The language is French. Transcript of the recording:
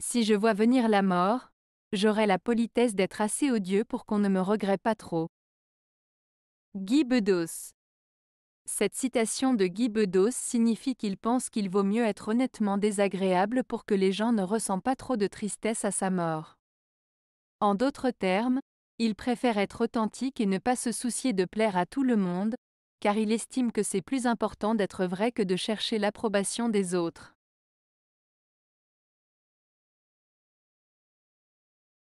Si je vois venir la mort, j'aurai la politesse d'être assez odieux pour qu'on ne me regrette pas trop. Guy Bedos Cette citation de Guy Bedos signifie qu'il pense qu'il vaut mieux être honnêtement désagréable pour que les gens ne ressentent pas trop de tristesse à sa mort. En d'autres termes, il préfère être authentique et ne pas se soucier de plaire à tout le monde, car il estime que c'est plus important d'être vrai que de chercher l'approbation des autres.